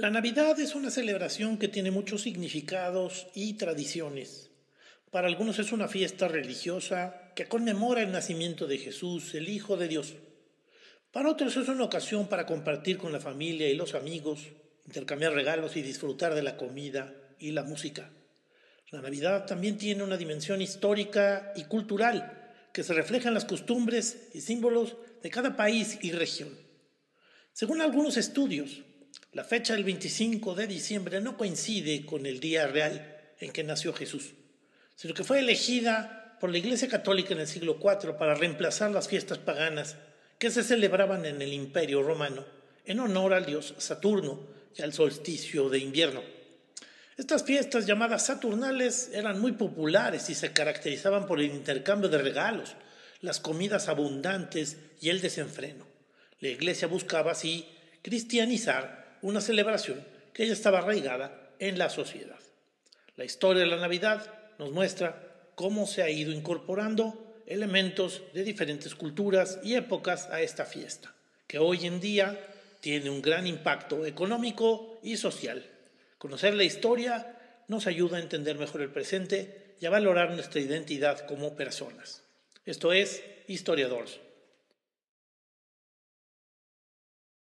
La Navidad es una celebración que tiene muchos significados y tradiciones. Para algunos es una fiesta religiosa que conmemora el nacimiento de Jesús, el Hijo de Dios. Para otros es una ocasión para compartir con la familia y los amigos, intercambiar regalos y disfrutar de la comida y la música. La Navidad también tiene una dimensión histórica y cultural que se refleja en las costumbres y símbolos de cada país y región. Según algunos estudios, la fecha del 25 de diciembre no coincide con el día real en que nació Jesús, sino que fue elegida por la Iglesia Católica en el siglo IV para reemplazar las fiestas paganas que se celebraban en el Imperio Romano en honor al dios Saturno y al solsticio de invierno. Estas fiestas llamadas Saturnales eran muy populares y se caracterizaban por el intercambio de regalos, las comidas abundantes y el desenfreno. La Iglesia buscaba así cristianizar una celebración que ya estaba arraigada en la sociedad. La historia de la Navidad nos muestra cómo se ha ido incorporando elementos de diferentes culturas y épocas a esta fiesta, que hoy en día tiene un gran impacto económico y social. Conocer la historia nos ayuda a entender mejor el presente y a valorar nuestra identidad como personas. Esto es Historiadores.